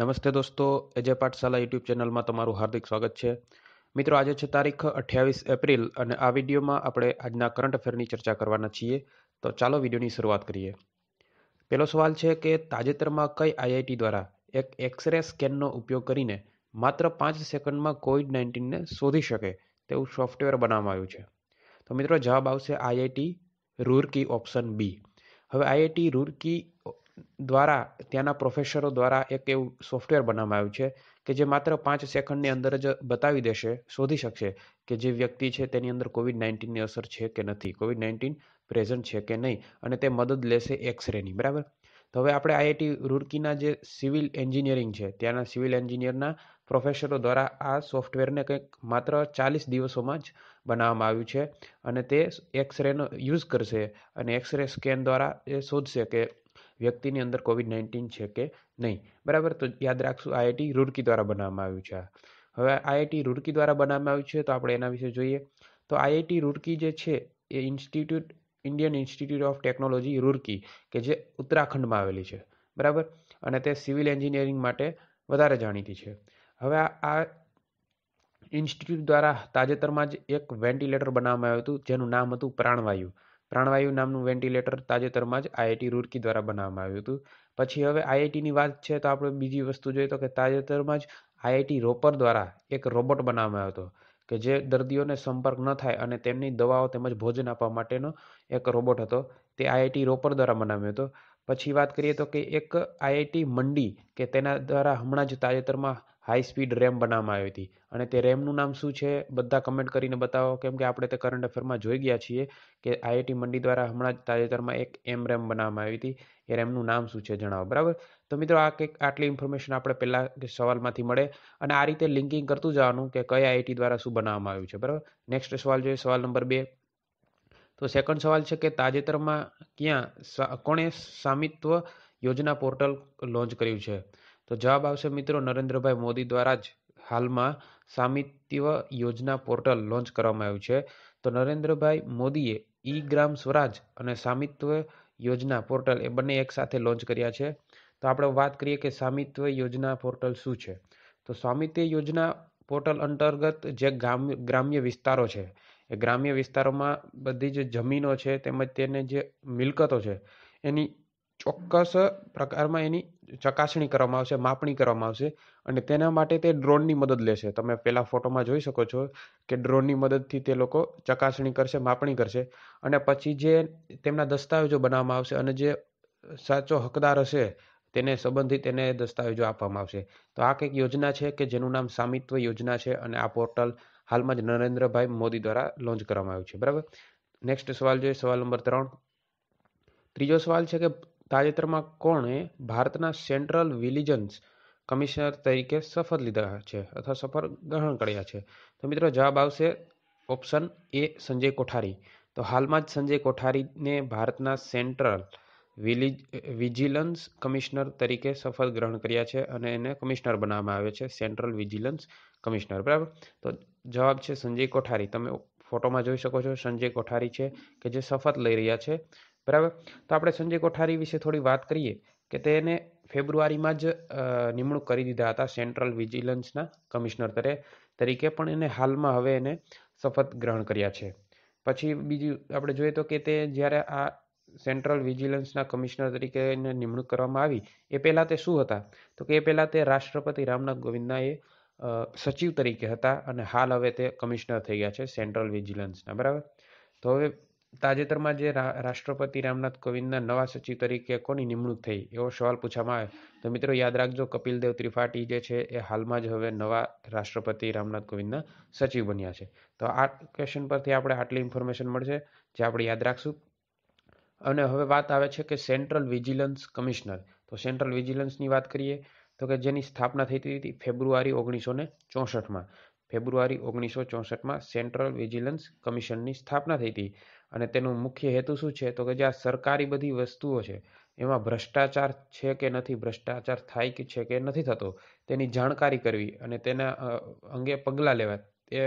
નમસ્તે દોસ્તો એજે પાઠશાલા યુટ્યુબ ચેનલમાં તમારું હાર્દિક સ્વાગત છે મિત્રો આજે છે તારીખ અઠ્યાવીસ એપ્રિલ અને આ વિડીયોમાં આપણે આજના કરંટ અફેરની ચર્ચા કરવાના છીએ તો ચાલો વિડીયોની શરૂઆત કરીએ પહેલો સવાલ છે કે તાજેતરમાં કઈ આઈઆઈટી દ્વારા એક એક્સરે સ્કેનનો ઉપયોગ કરીને માત્ર પાંચ સેકન્ડમાં કોવિડ નાઇન્ટીનને શોધી શકે તેવું સોફ્ટવેર બનાવવામાં આવ્યું છે તો મિત્રો જવાબ આવશે આઈઆઈટી રૂરકી ઓપ્શન બી હવે આઈઆઈટી રૂરકી દ્વારા ત્યાંના પ્રોફેસરો દ્વારા એક એવું સોફ્ટવેર બનાવવામાં આવ્યું છે કે જે માત્ર પાંચ સેકન્ડની અંદર જ બતાવી દેશે શોધી શકશે કે જે વ્યક્તિ છે તેની અંદર કોવિડ નાઇન્ટીનની અસર છે કે નથી કોવિડ નાઇન્ટીન પ્રેઝન્ટ છે કે નહીં અને તે મદદ લેશે એક્સ રેની બરાબર તો હવે આપણે આઈઆઈટી રૂરકીના જે સિવિલ એન્જિનિયરિંગ છે ત્યાંના સિવિલ એન્જિનિયરના પ્રોફેસરો દ્વારા આ સોફ્ટવેરને કંઈક માત્ર ચાલીસ દિવસોમાં જ બનાવવામાં આવ્યું છે અને તે એક્સ રેનો યુઝ કરશે અને એક્સ રે સ્કેન દ્વારા એ શોધશે કે વ્યક્તિની અંદર કોવિડ નાઇન્ટીન છે કે નહીં બરાબર તો યાદ રાખશું આઈઆઈટી રૂડકી દ્વારા બનાવવામાં આવ્યું છે હવે આઈઆઈટી રૂડકી દ્વારા બનાવવામાં આવ્યું છે તો આપણે એના વિશે જોઈએ તો આઈઆઈટી રૂડકી જે છે એ institute Indian Institute of Technology Roorkee કે જે ઉત્તરાખંડમાં આવેલી છે બરાબર અને તે સિવિલ એન્જિનિયરિંગ માટે વધારે જાણીતી છે હવે આ ઇન્સ્ટિટ્યૂટ દ્વારા તાજેતરમાં જ એક વેન્ટિલેટર બનાવવામાં આવ્યું હતું જેનું નામ હતું પ્રાણવાયુ પ્રાણવાયુ નામનું વેન્ટિલેટર તાજેતરમાં જ આઈઆઈટી રૂરકી દ્વારા બનાવવામાં આવ્યું હતું પછી હવે આઈઆઈટીની વાત છે તો આપણે બીજી વસ્તુ જોઈએ તો કે તાજેતરમાં જ આઈઆઈટી રોપર દ્વારા એક રોબોટ બનાવવામાં આવ્યો હતો કે જે દર્દીઓને સંપર્ક ન થાય અને તેમની દવાઓ તેમજ ભોજન આપવા માટેનો એક રોબોટ હતો તે આઈઆઈટી રોપર દ્વારા બનાવ્યો હતો પછી વાત કરીએ તો કે એક આઈઆઈટી મંડી કે તેના દ્વારા હમણાં જ તાજેતરમાં હાઈ સ્પીડ રેમ બનાવવામાં આવી હતી અને તે રેમનું નામ શું છે બધા કમેન્ટ કરીને બતાવો કેમ કે આપણે તે કરંટ અફેરમાં જોઈ ગયા છીએ કે આઈઆઈટી મંડી દ્વારા હમણાં જ તાજેતરમાં એક એમ રેમ બનાવવામાં આવી હતી એ રેમનું નામ શું છે જણાવો બરાબર તો મિત્રો આ કંઈક આટલી ઇન્ફોર્મેશન આપણે પહેલાં સવાલમાંથી મળે અને આ રીતે લિંકિંગ કરતું જવાનું કે કઈ આઈઆઈટી દ્વારા શું બનાવવામાં આવ્યું છે બરાબર નેક્સ્ટ સવાલ જોઈએ સવાલ નંબર બે તો સેકન્ડ સવાલ છે કે તાજેતરમાં ક્યાં કોણે સ્વામિત્વ યોજના પોર્ટલ લોન્ચ કર્યું છે તો જવાબ આવશે મિત્રો નરેન્દ્રભાઈ મોદી દ્વારા જ હાલમાં સામિત્ય યોજના પોર્ટલ લોન્ચ કરવામાં આવ્યું છે તો નરેન્દ્રભાઈ મોદીએ ઈ ગ્રામ સ્વરાજ અને સામિત્વ યોજના પોર્ટલ એ બંને એક સાથે લોન્ચ કર્યા છે તો આપણે વાત કરીએ કે સ્વામિત્વ યોજના પોર્ટલ શું છે તો સ્વામિત્વ યોજના પોર્ટલ અંતર્ગત જે ગ્રામ ગ્રામ્ય વિસ્તારો છે એ ગ્રામ્ય વિસ્તારોમાં બધી જે જમીનો છે તેમજ તેને જે મિલકતો છે એની ચોક્કસ પ્રકારમાં એની ચકાસણી કરવામાં આવશે માપણી કરવામાં આવશે અને તેના માટે તે ડ્રોનની મદદ લેશે તમે પહેલાં ફોટોમાં જોઈ શકો છો કે ડ્રોનની મદદથી તે લોકો ચકાસણી કરશે માપણી કરશે અને પછી જે તેમના દસ્તાવેજો બનાવવામાં આવશે અને જે સાચો હકદાર હશે તેને સંબંધિત એને દસ્તાવેજો આપવામાં આવશે તો આ કંઈક યોજના છે કે જેનું નામ સામિત્વ યોજના છે અને આ પોર્ટલ હાલમાં જ નરેન્દ્રભાઈ મોદી દ્વારા લોન્ચ કરવામાં આવ્યું છે બરાબર નેક્સ્ટ સવાલ જોઈએ સવાલ નંબર ત્રણ ત્રીજો સવાલ છે કે તાજેતરમાં કોણે ભારતના સેન્ટ્રલ વિલિજન્સ કમિશનર તરીકે શપથ લીધા છે અથવા શપથ ગ્રહણ કર્યા છે તો મિત્રો જવાબ આવશે ઓપ્શન એ સંજય કોઠારી તો હાલમાં જ સંજય કોઠારીને ભારતના સેન્ટ્રલ વિલિજ વિજિલન્સ કમિશનર તરીકે શપથ ગ્રહણ કર્યા છે અને એને કમિશનર બનાવવામાં આવે છે સેન્ટ્રલ વિજિલન્સ કમિશનર બરાબર તો જવાબ છે સંજય કોઠારી તમે ફોટોમાં જોઈ શકો છો સંજય કોઠારી છે કે જે શપથ લઈ રહ્યા છે બરાબર તો આપણે સંજય કોઠારી વિશે થોડી વાત કરીએ કે તેને ફેબ્રુઆરીમાં જ નિમણૂક કરી દીધા હતા સેન્ટ્રલ વિજિલન્સના કમિશનર તરે તરીકે પણ એને હાલમાં હવે એને શપથ ગ્રહણ કર્યા છે પછી બીજું આપણે જોઈએ તો કે તે જ્યારે આ સેન્ટ્રલ વિજિલન્સના કમિશનર તરીકે એને નિમણૂક કરવામાં આવી એ પહેલાં તે શું હતા તો કે એ પહેલાં તે રાષ્ટ્રપતિ રામનાથ ગોવિંદના એ સચિવ તરીકે હતા અને હાલ હવે તે કમિશનર થઈ ગયા છે સેન્ટ્રલ વિજિલન્સના બરાબર તો હવે તાજેતરમાં જે રાષ્ટ્રપતિ રામનાથ કોવિંદના નવા સચિવ તરીકે કોની નિમણૂક થઈ એવો સવાલ પૂછવામાં આવે તો મિત્રો યાદ રાખજો કપિલ દેવ ત્રિપાઠી જે છે એ હાલમાં જ હવે નવા રાષ્ટ્રપતિ રામનાથ કોવિંદના સચિવ બન્યા છે તો આ ક્વેશ્ચન પરથી આપણે આટલી ઇન્ફોર્મેશન મળશે જે આપણે યાદ રાખશું અને હવે વાત આવે છે કે સેન્ટ્રલ વિજિલન્સ કમિશનર તો સેન્ટ્રલ વિજિલન્સની વાત કરીએ તો કે જેની સ્થાપના થઈ હતી ફેબ્રુઆરી ઓગણીસો ને ચોસઠમાં ફેબ્રુઆરી ઓગણીસો ચોસઠમાં સેન્ટ્રલ વિજિલન્સ કમિશનની સ્થાપના થઈ હતી અને તેનું મુખ્ય હેતુ શું છે તો કે જે આ સરકારી બધી વસ્તુઓ છે એમાં ભ્રષ્ટાચાર છે કે નથી ભ્રષ્ટાચાર થાય કે છે કે નથી થતો તેની જાણકારી કરવી અને તેના અંગે પગલાં લેવા એ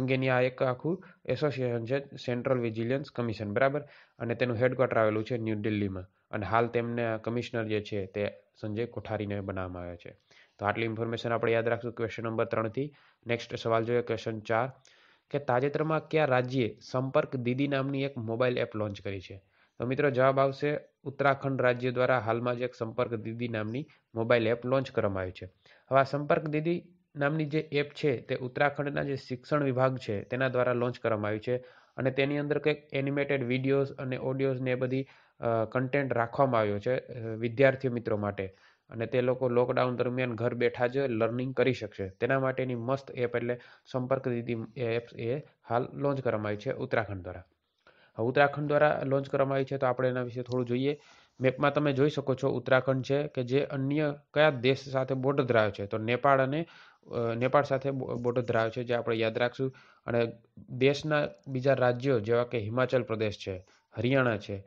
અંગેની આ એક આખું એસોસિએશન છે સેન્ટ્રલ વિજિલિયન્સ કમિશન બરાબર અને તેનું હેડક્વાર્ટર આવેલું છે ન્યૂ દિલ્હીમાં અને હાલ તેમને કમિશનર જે છે તે સંજય કોઠારીને બનાવવામાં આવ્યો છે તો આટલી ઇન્ફોર્મેશન આપણે યાદ રાખશું ક્વેશ્ચન નંબર ત્રણથી નેક્સ્ટ સવાલ જોઈએ ક્વેશ્ચન ચાર કે તાજેતરમાં કયા રાજ્યે સંપર્ક દીદી નામની એક મોબાઈલ એપ લોન્ચ કરી છે તો મિત્રો જવાબ આવશે ઉત્તરાખંડ રાજ્ય દ્વારા હાલમાં જ એક સંપર્ક દીદી નામની મોબાઈલ એપ લોન્ચ કરવામાં આવી છે હવે આ સંપર્ક દીદી નામની જે એપ છે તે ઉત્તરાખંડના જે શિક્ષણ વિભાગ છે તેના દ્વારા લોન્ચ કરવામાં આવી છે અને તેની અંદર કંઈક એનિમેટેડ વિડીયોઝ અને ઓડિયોઝને બધી કન્ટેન્ટ રાખવામાં આવ્યો છે વિદ્યાર્થીઓ મિત્રો માટે અને તે લોકો લોકડાઉન દરમિયાન ઘર બેઠા જ લર્નિંગ કરી શકશે તેના માટેની મસ્ત એપ એટલે સંપર્ક દીદી એપ એ હાલ લોન્ચ કરવામાં આવી છે ઉત્તરાખંડ દ્વારા ઉત્તરાખંડ દ્વારા લોન્ચ કરવામાં આવી છે તો આપણે એના વિશે થોડું જોઈએ મેપમાં તમે જોઈ શકો છો ઉત્તરાખંડ છે કે જે અન્ય કયા દેશ સાથે બોર્ડર ધરાવે છે તો નેપાળ અને નેપાળ સાથે બોર્ડર ધરાવે છે જે આપણે યાદ રાખશું અને દેશના બીજા રાજ્યો જેવા કે હિમાચલ પ્રદેશ છે હરિયાણા છે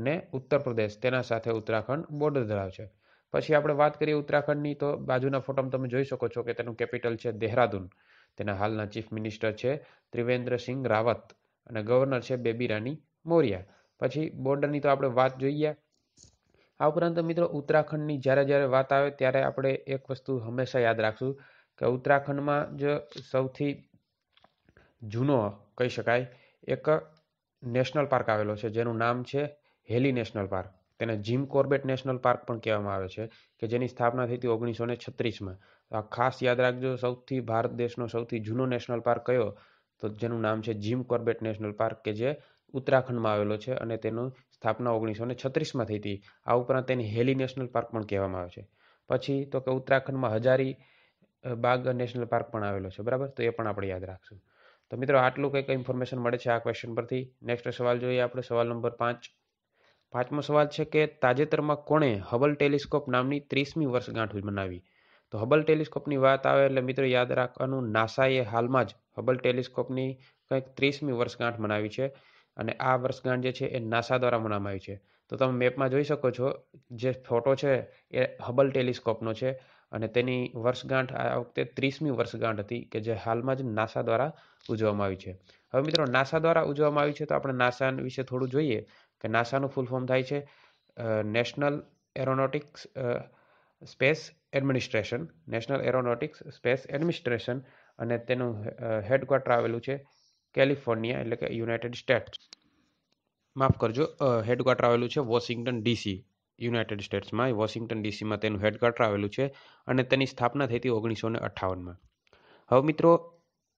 અને ઉત્તર પ્રદેશ તેના સાથે ઉત્તરાખંડ બોર્ડર ધરાવે છે પછી આપણે વાત કરીએ ઉત્તરાખંડની તો બાજુના ફોટામાં તમે જોઈ શકો છો કે તેનું કેપિટલ છે દેહરાદૂન તેના હાલના ચીફ મિનિસ્ટર છે ત્રિવેન્દ્ર સિંહ રાવત અને ગવર્નર છે બેબી રાની મૌર્યા પછી બોર્ડરની તો આપણે વાત જોઈએ આ ઉપરાંત મિત્રો ઉત્તરાખંડની જ્યારે જ્યારે વાત આવે ત્યારે આપણે એક વસ્તુ હંમેશા યાદ રાખશું કે ઉત્તરાખંડમાં જ સૌથી જૂનો કહી શકાય એક નેશનલ પાર્ક આવેલો છે જેનું નામ છે હેલી નેશનલ પાર્ક તેને જીમ કોર્બેટ નેશનલ પાર્ક પણ કહેવામાં આવે છે કે જેની સ્થાપના થઈ હતી ઓગણીસો ને છત્રીસમાં આ ખાસ યાદ રાખજો સૌથી ભારત દેશનો સૌથી જૂનો નેશનલ પાર્ક કયો તો જેનું નામ છે જીમ કોર્બેટ નેશનલ પાર્ક કે જે ઉત્તરાખંડમાં આવેલો છે અને તેનું સ્થાપના ઓગણીસો ને છત્રીસમાં થઈ હતી આ ઉપરાંત તેને હેલી નેશનલ પાર્ક પણ કહેવામાં આવે છે પછી તો કે ઉત્તરાખંડમાં હજારી બાગ નેશનલ પાર્ક પણ આવેલો છે બરાબર તો એ પણ આપણે યાદ રાખશું તો મિત્રો આટલું કંઈક ઇન્ફોર્મેશન મળે છે આ ક્વેશ્ચન પરથી નેક્સ્ટ સવાલ જોઈએ આપણે સવાલ નંબર પાંચ પાંચમો સવાલ છે કે તાજેતરમાં કોણે હબલ ટેલિસ્કોપ નામની ત્રીસમી વર્ષગાંઠ મનાવી તો હબલ ટેલિસ્કોપની વાત આવે એટલે મિત્રો યાદ રાખવાનું નાસાએ હાલમાં જ હબલ ટેલિસ્કોપની કંઈક ત્રીસમી વર્ષગાંઠ મનાવી છે અને આ વર્ષગાંઠ જે છે એ નાસા દ્વારા મનાવાઈ છે તો તમે મેપમાં જોઈ શકો છો જે ફોટો છે એ હબલ ટેલિસ્કોપનો છે અને તેની વર્ષગાંઠ આ વખતે ત્રીસમી વર્ષગાંઠ હતી કે જે હાલમાં જ નાસા દ્વારા ઉજવવામાં આવી છે હવે મિત્રો નાસા દ્વારા ઉજવવામાં આવી છે તો આપણે નાસા વિશે થોડું જોઈએ કે નાસાનું ફૂલ ફોર્મ થાય છે National Aeronautics Space Administration National Aeronautics Space Administration અને તેનું હેડક્વાર્ટર આવેલું છે કેલિફોર્નિયા એટલે કે યુનાઇટેડ સ્ટેટ્સ માફ કરજો હેડક્વાર્ટર આવેલું છે વોશિંગ્ટન ડીસી યુનાઇટેડ સ્ટેટ્સમાં વોશિંગ્ટન ડીસીમાં તેનું હેડક્વાર્ટર આવેલું છે અને તેની સ્થાપના થઈ હતી ઓગણીસો ને અઠ્ઠાવનમાં હવે મિત્રો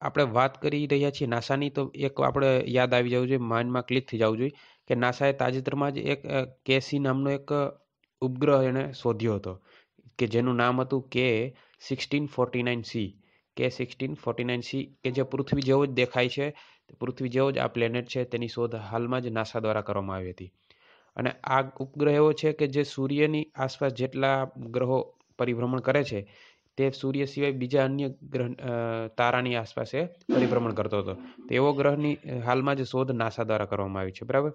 આપણે વાત કરી રહ્યા છીએ નાસાની તો એક આપણે યાદ આવી જવું જોઈએ માઇન્ડમાં ક્લિક થઈ જવું જોઈએ કે નાસાએ તાજેતરમાં જ એક કેસી નામનો એક ઉપગ્રહ એણે શોધ્યો હતો કે જેનું નામ હતું કે સિક્સટીન ફોર્ટી નાઇન સી કે સિક્સટીન ફોર્ટી નાઇન સી કે જે પૃથ્વી જેવો જ દેખાય છે પૃથ્વી જેવો જ આ પ્લેનેટ છે તેની શોધ હાલમાં જ નાસા દ્વારા કરવામાં આવી હતી અને આ ઉપગ્રહ એવો છે કે જે સૂર્યની આસપાસ જેટલા ગ્રહો પરિભ્રમણ કરે છે તે સૂર્ય સિવાય બીજા અન્ય ગ્રહ તારાની આસપાસ એ પરિભ્રમણ કરતો હતો તો એવો ગ્રહની હાલમાં જ શોધ નાસા દ્વારા કરવામાં આવી છે બરાબર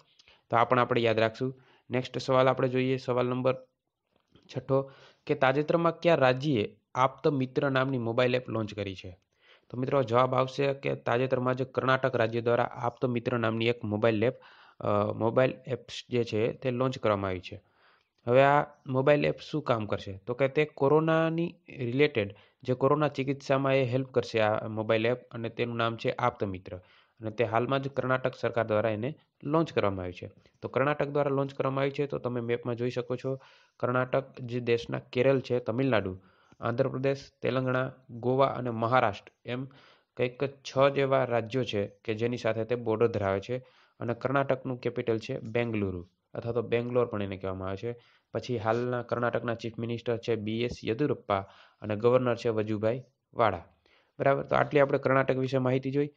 તો આ પણ આપણે યાદ રાખશું નેક્સ્ટ સવાલ આપણે જોઈએ સવાલ નંબર છઠ્ઠો કે તાજેતરમાં કયા રાજ્યે આપત મિત્ર નામની મોબાઈલ એપ લોન્ચ કરી છે તો મિત્રો જવાબ આવશે કે તાજેતરમાં જ કર્ણાટક રાજ્ય દ્વારા આપત મિત્ર નામની એક મોબાઈલ એપ મોબાઈલ એપ્સ જે છે તે લોન્ચ કરવામાં આવી છે હવે આ મોબાઈલ એપ શું કામ કરશે તો કે તે કોરોનાની રિલેટેડ જે કોરોના ચિકિત્સામાં એ હેલ્પ કરશે આ મોબાઈલ એપ અને તેનું નામ છે આપ્ત મિત્ર અને તે હાલમાં જ કર્ણાટક સરકાર દ્વારા એને લોન્ચ કરવામાં આવી છે તો કર્ણાટક દ્વારા લોન્ચ કરવામાં આવી છે તો તમે મેપમાં જોઈ શકો છો કર્ણાટક જે દેશના કેરળ છે તમિલનાડુ આંધ્રપ્રદેશ તેલંગણા ગોવા અને મહારાષ્ટ્ર એમ કંઈક છ જેવા રાજ્યો છે કે જેની સાથે તે બોર્ડર ધરાવે છે અને કર્ણાટકનું કેપિટલ છે બેંગલુરુ અથવા તો બેંગ્લોર પણ એને કહેવામાં આવે છે પછી હાલના કર્ણાટકના ચીફ મિનિસ્ટર છે બી એસ યદુરપ્પા અને ગવર્નર છે વજુભાઈ વાળા બરાબર તો આટલી આપણે કર્ણાટક વિશે માહિતી જોઈ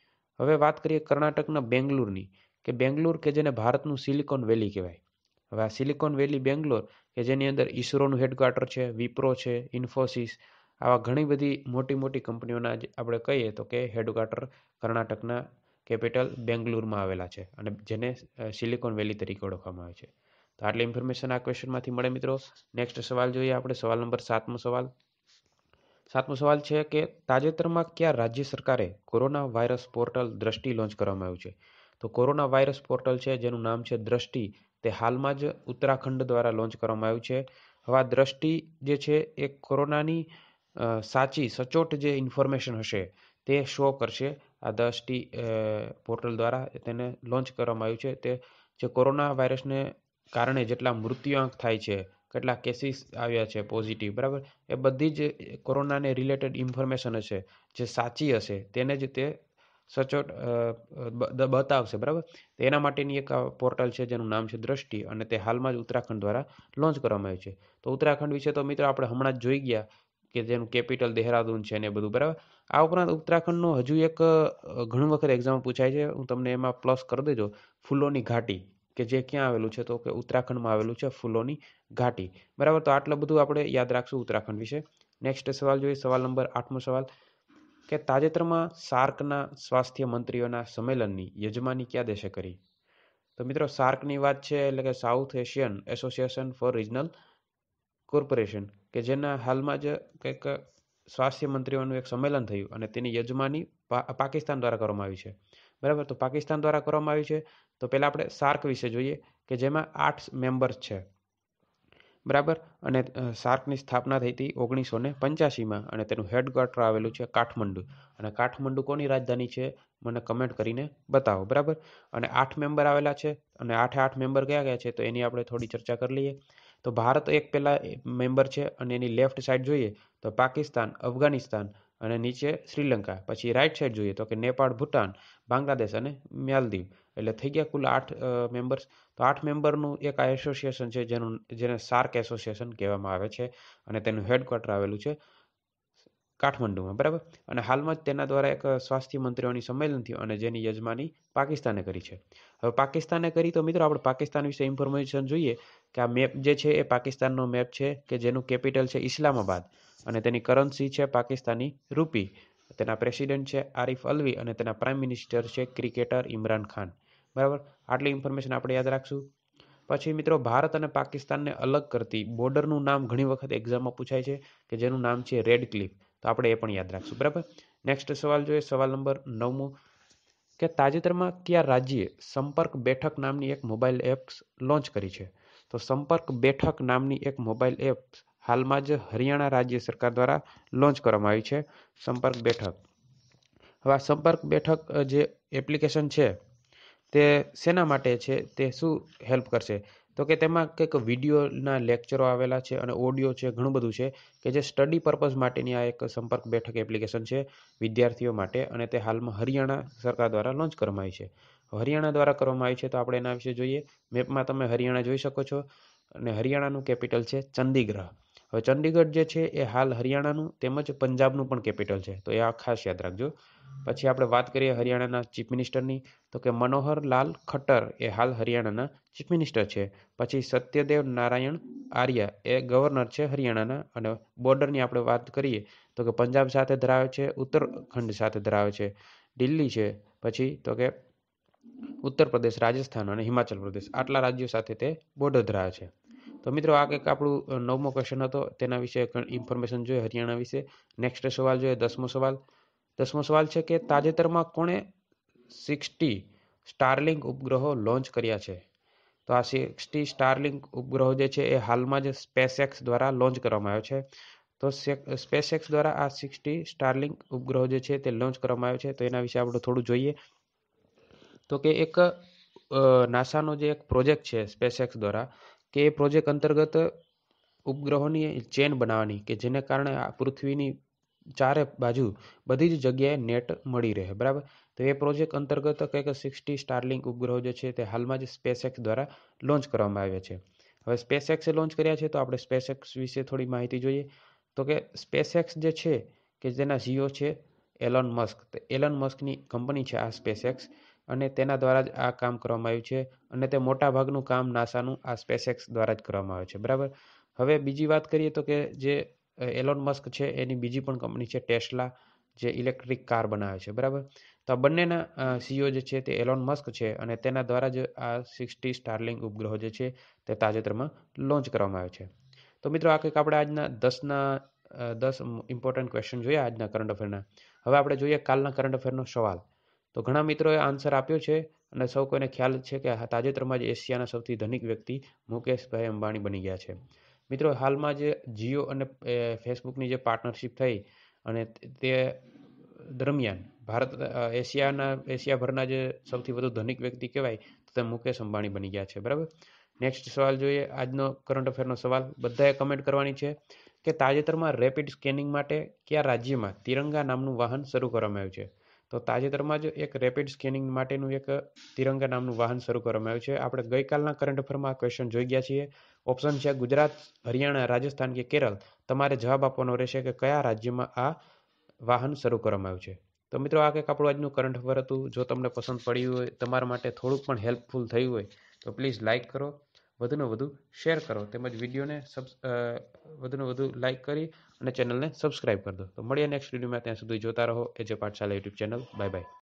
હવે વાત કરીએ કર્ણાટકના બેંગ્લુરની કે બેંગ્લુર કે જેને ભારતનું સિલિકોન વેલી કહેવાય હવે આ સિલિકોન વેલી બેંગ્લોર કે જેની અંદર ઈસરોનું હેડક્વાર્ટર છે વિપ્રો છે ઇન્ફોસિસ આવા ઘણી બધી મોટી મોટી કંપનીઓના આપણે કહીએ તો કે હેડક્વાર્ટર કર્ણાટકના કેપિટલ બેંગ્લોરમાં આવેલા છે અને જેને સિલિકોન વેલી તરીકે ઓળખવામાં આવે છે તો આટલી ઇન્ફોર્મેશન આ ક્વેશ્ચનમાંથી મળે મિત્રો નેક્સ્ટ સવાલ જોઈએ આપણે સવાલ નંબર સાતમો સવાલ સાતમો સવાલ છે કે તાજેતરમાં કયા રાજ્ય સરકારે corona virus portal Drishti launch કરવામાં આવ્યું છે તો કોરોના વાયરસ પોર્ટલ છે જેનું નામ છે દ્રષ્ટિ તે હાલમાં જ ઉત્તરાખંડ દ્વારા લોન્ચ કરવામાં આવ્યું છે હવે આ દ્રષ્ટિ જે છે એ કોરોનાની સાચી સચોટ જે ઇન્ફોર્મેશન હશે તે શો કરશે આ દસ ટી પોર્ટલ દ્વારા તેને લોન્ચ કરવામાં આવ્યું છે તે જે કોરોના વાયરસને કારણે જેટલા મૃત્યુઆંક થાય છે કેટલા કેસીસ આવ્યા છે પોઝિટિવ બરાબર એ બધી જ કોરોનાને રિલેટેડ ઇન્ફોર્મેશન હશે જે સાચી હશે તેને જ તે સચોટ બતાવશે બરાબર એના માટેની એક પોર્ટલ છે જેનું નામ છે દ્રષ્ટિ અને તે હાલમાં જ ઉત્તરાખંડ દ્વારા લોન્ચ કરવામાં આવ્યું છે તો ઉત્તરાખંડ વિશે તો મિત્રો આપણે હમણાં જ જોઈ ગયા કે જેનું કેપિટલ દેહરાદૂન છે ને બધું બરાબર આ ઉપરાંત ઉત્તરાખંડનો હજુ એક ઘણી વખત એક્ઝામ પૂછાય છે હું તમને એમાં પ્લસ કરી દેજો ફૂલોની ઘાટી કે જે ક્યાં આવેલું છે તો કે ઉત્તરાખંડમાં આવેલું છે ફૂલોની ઘાટી બરાબર તો આટલું બધું આપણે યાદ રાખશું ઉત્તરાખંડ વિશે નેક્સ્ટ સવાલ જોઈએ સવાલ નંબર આઠમો સવાલ કે તાજેતરમાં સાર્કના સ્વાસ્થ્ય મંત્રીઓના સંમેલનની યજમાની ક્યાં દેશે કરી તો મિત્રો સાર્કની વાત છે એટલે કે South Asian Association for Regional Corporation કે જેના હાલમાં જ કંઈક સ્વાસ્થ્ય મંત્રીઓનું એક સંમેલન થયું અને તેની યજમાની પાકિસ્તાન દ્વારા કરવામાં આવી છે બરાબર તો પાકિસ્તાન દ્વારા કરવામાં આવી છે તો પહેલાં આપણે સાર્ક વિશે જોઈએ કે જેમાં આઠ મેમ્બર્સ છે બરાબર અને સાર્કની સ્થાપના થઈ હતી ઓગણીસો ને પંચ્યાસીમાં અને તેનું હેડક્વાર્ટર આવેલું છે કાઠમંડુ અને કાઠમંડુ કોની રાજધાની છે મને કમેન્ટ કરીને બતાવો બરાબર અને આઠ મેમ્બર આવેલા છે અને આઠે આઠ મેમ્બર કયા ગયા છે તો એની આપણે થોડી ચર્ચા કરી લઈએ તો ભારત એક પહેલાં મેમ્બર છે અને એની લેફ્ટ સાઈડ જોઈએ તો પાકિસ્તાન અફઘાનિસ્તાન અને નીચે શ્રીલંકા પછી રાઈટ સાઈડ જોઈએ તો કે નેપાળ ભૂટાન બાંગ્લાદેશ અને મ્યાલદીવ એટલે થઈ ગયા કુલ આઠ મેમ્બર્સ તો આઠ મેમ્બરનું એક આ એસોસિએશન છે જેનું જેને સાર્ક એસોસિએશન કહેવામાં આવે છે અને તેનું હેડક્વાર્ટર આવેલું છે કાઠમંડુમાં બરાબર અને હાલમાં જ તેના દ્વારા એક સ્વાસ્થ્ય મંત્રીઓની સંમેલન થયું અને જેની યજમાની પાકિસ્તાને કરી છે હવે પાકિસ્તાને કરી તો મિત્રો આપણે પાકિસ્તાન વિશે ઇન્ફોર્મેશન જોઈએ કે આ મેપ જે છે એ પાકિસ્તાનનો મેપ છે કે જેનું કેપિટલ છે ઇસ્લામાબાદ અને તેની કરન્સી છે પાકિસ્તાની રૂપી તેના પ્રેસિડેન્ટ છે આરિફ અલવી અને તેના પ્રાઇમ મિનિસ્ટર છે ક્રિકેટર ઇમરાન ખાન બરાબર આટલી ઇન્ફોર્મેશન આપણે યાદ રાખશું પછી મિત્રો ભારત અને પાકિસ્તાનને અલગ કરતી બોર્ડરનું નામ ઘણી વખત એક્ઝામમાં પૂછાય છે કે જેનું નામ છે રેડ ક્લિફ તો આપણે એ પણ યાદ રાખશું બરાબર નેક્સ્ટ સવાલ જોઈએ સવાલ નંબર નવમું કે તાજેતરમાં કયા રાજ્યે સંપર્ક બેઠક નામની એક મોબાઈલ એપ્સ લોન્ચ કરી છે તો સંપર્ક બેઠક નામની એક મોબાઈલ એપ હાલમાં જ હરિયાણા રાજ્ય સરકાર દ્વારા લોન્ચ કરવામાં આવી છે સંપર્ક બેઠક હવે આ સંપર્ક બેઠક જે એપ્લિકેશન છે તે શેના માટે છે તે શું હેલ્પ કરશે તો કે તેમાં કંઈક વિડીયોના લેક્ચરો આવેલા છે અને ઓડિયો છે ઘણું બધું છે કે જે સ્ટડી પર્પઝ માટેની આ એક સંપર્ક બેઠક એપ્લિકેશન છે વિદ્યાર્થીઓ માટે અને તે હાલમાં હરિયાણા સરકાર દ્વારા લોન્ચ કરવામાં આવી છે હરિયાણા દ્વારા કરવામાં આવી છે તો આપણે એના વિશે જોઈએ મેપમાં તમે હરિયાણા જોઈ શકો છો અને હરિયાણાનું કેપિટલ છે ચંદીગ્રહ હવે ચંડીગઢ જે છે એ હાલ હરિયાણાનું તેમજ પંજાબનું પણ કેપિટલ છે તો એ આ ખાસ યાદ રાખજો પછી આપણે વાત કરીએ હરિયાણાના ચીફ મિનિસ્ટરની તો કે મનોહર લાલ ખટ્ટર એ હાલ હરિયાણાના ચીફ મિનિસ્ટર છે પછી સત્યદેવ નારાયણ આર્યા એ ગવર્નર છે હરિયાણાના અને બોર્ડરની આપણે વાત કરીએ તો કે પંજાબ સાથે ધરાવે છે ઉત્તરાખંડ સાથે ધરાવે છે દિલ્હી છે પછી તો કે ઉત્તર પ્રદેશ રાજસ્થાન અને હિમાચલ પ્રદેશ આટલા રાજ્યો સાથે તે બોર્ડર ધરાવે છે તો મિત્રો આ કંઈક આપણું નવમો ક્વેશ્ચન હતો તેના વિશે ઇન્ફોર્મેશન જોઈએ હરિયાણા વિશે નેક્સ્ટ સવાલ જોઈએ દસમો સવાલ દસમો સવાલ છે કે તાજેતરમાં કોણે સિક્સટી સ્ટારલિંક ઉપગ્રહો લોન્ચ કર્યા છે તો આ સિક્સટી સ્ટારલિંક ઉપગ્રહો જે છે એ હાલમાં જ સ્પેસએક્સ દ્વારા લોન્ચ કરવામાં આવ્યો છે તો સ્પેસએક્સ દ્વારા આ સિક્સટી સ્ટારલિંક ઉપગ્રહો જે છે તે લોન્ચ કરવામાં આવ્યો છે તો એના વિશે આપણે થોડું જોઈએ તો કે એક નાસાનો જે એક પ્રોજેક્ટ છે સ્પેસએક્સ દ્વારા કે એ પ્રોજેક્ટ અંતર્ગત ઉપગ્રહોની ચેન બનાવવાની કે જેને કારણે આ પૃથ્વીની ચારે બાજુ બધી જ જગ્યાએ નેટ મળી રહે બરાબર તો એ પ્રોજેક્ટ અંતર્ગત કંઈક સિક્સટી સ્ટારલિંક ઉપગ્રહો જે છે તે હાલમાં જ સ્પેસએક્સ દ્વારા લોન્ચ કરવામાં આવ્યા છે હવે સ્પેસએક્સે લોન્ચ કર્યા છે તો આપણે સ્પેસએક્સ વિશે થોડી માહિતી જોઈએ તો કે સ્પેસએક્સ જે છે કે જેના સીઓ છે એલોન મસ્ક એલોન મસ્કની કંપની છે આ સ્પેસએક્સ અને તેના દ્વારા જ આ કામ કરવામાં આવ્યું છે અને તે મોટાભાગનું કામ નાસાનું આ સ્પેસએક્સ દ્વારા જ કરવામાં આવે છે બરાબર હવે બીજી વાત કરીએ તો કે જે એલોન મસ્ક છે એની બીજી પણ કંપની છે ટેસ્લા જે ઇલેક્ટ્રિક કાર બનાવે છે બરાબર તો આ બંનેના સીઈઓ જે છે તે એલોન મસ્ક છે અને તેના દ્વારા જ આ સિક્સટી સ્ટારલિંગ ઉપગ્રહો જે છે તે તાજેતરમાં લોન્ચ કરવામાં આવ્યો છે તો મિત્રો આ કંઈક આપણે આજના દસના દસ ઇમ્પોર્ટન્ટ ક્વેશ્ચન જોઈએ આજના કરંટ અફેરના હવે આપણે જોઈએ કાલના કરંટ અફેરનો સવાલ તો ઘણા મિત્રોએ આન્સર આપ્યો છે અને સૌ કોઈને ખ્યાલ છે કે તાજેતરમાં જ એશિયાના સૌથી ધનિક વ્યક્તિ મુકેશભાઈ અંબાણી બની ગયા છે મિત્રો હાલમાં જે જીઓ અને ફેસબુકની જે પાર્ટનરશિપ થઈ અને તે દરમિયાન ભારત એશિયાના એશિયાભરના જે સૌથી વધુ ધનિક વ્યક્તિ કહેવાય તો તે મુકેશ અંબાણી બની ગયા છે બરાબર નેક્સ્ટ સવાલ જોઈએ આજનો કરંટ અફેરનો સવાલ બધાએ કમેન્ટ કરવાની છે કે તાજેતરમાં રેપિડ સ્કેનિંગ માટે કયા રાજ્યમાં તિરંગા નામનું વાહન શરૂ કરવામાં આવ્યું છે તો તાજેતરમાં જ એક રેપિડ સ્કેનિંગ માટેનું એક તિરંગા નામનું વાહન શરૂ કરવામાં આવ્યું છે આપણે ગઈકાલના કરંટ અફેરમાં આ ક્વેશ્ચન જોઈ ગયા છીએ ઓપ્શન છે ગુજરાત હરિયાણા રાજસ્થાન કે કેરળ તમારે જવાબ આપવાનો રહેશે કે કયા રાજ્યમાં આ વાહન શરૂ કરવામાં આવ્યું છે તો મિત્રો આ કંઈક આપણું આજનું કરંટ અફેર હતું જો તમને પસંદ પડ્યું હોય તમારા માટે થોડુંક પણ હેલ્પફુલ થયું હોય તો પ્લીઝ લાઇક કરો વધુને વધુ શેર કરો તેમજ વિડીયોને સબ વધુને વધુ લાઇક કરી અને ચેનલને સબસ્ક્રાઇબ કરી દો તો મળીએ નેક્સ્ટ વિડીયોમાં ત્યાં સુધી જોતા રહો એ જે Pathshala YouTube channel bye by